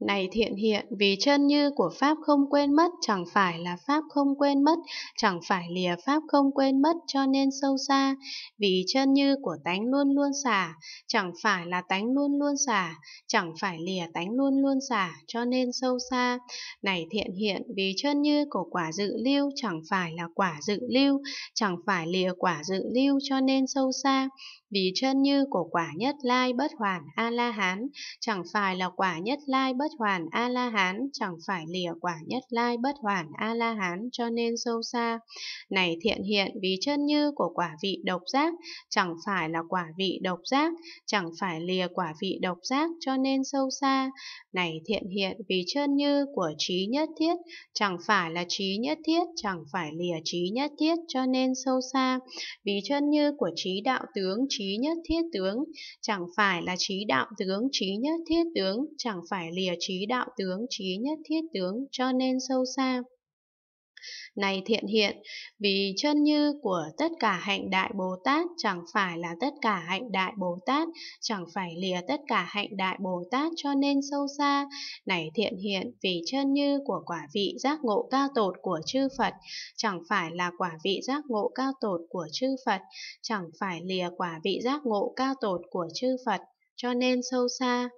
này thiện hiện vì chân như của pháp không quên mất chẳng phải là pháp không quên mất chẳng phải lìa pháp không quên mất cho nên sâu xa vì chân như của tánh luôn luôn xả chẳng phải là tánh luôn luôn xả chẳng phải lìa tánh luôn luôn xả cho nên sâu xa này thiện hiện vì chân như của quả dự lưu chẳng phải là quả dự lưu chẳng phải lìa quả dự lưu cho nên sâu xa vì chân như của quả nhất lai bất hoàn A-la-hán chẳng phải là quả nhất lai bất hoàn A-la-hán, chẳng phải lìa quả nhất lai bất hoàn A-la-hán cho nên sâu xa. Này thiện hiện vì chân như của quả vị độc giác, chẳng phải là quả vị độc giác, chẳng phải lìa quả vị độc giác cho nên sâu xa. Này thiện hiện vì chân như của trí nhất thiết, chẳng phải là trí nhất thiết, chẳng phải lìa trí nhất thiết cho nên sâu xa. Vì chân như của trí đạo tướng, trí trí nhất thiết tướng chẳng phải là trí đạo tướng trí nhất thiết tướng chẳng phải lìa trí đạo tướng trí nhất thiết tướng cho nên sâu xa này thiện hiện, vì chân như của tất cả hạnh đại Bồ Tát chẳng phải là tất cả hạnh đại Bồ Tát, chẳng phải lìa tất cả hạnh đại Bồ Tát cho nên sâu xa. Này thiện hiện, vì chân như của quả vị giác ngộ cao tột của chư Phật, chẳng phải là quả vị giác ngộ cao tột của chư Phật, chẳng phải lìa quả vị giác ngộ cao tột của chư Phật, cho nên sâu xa.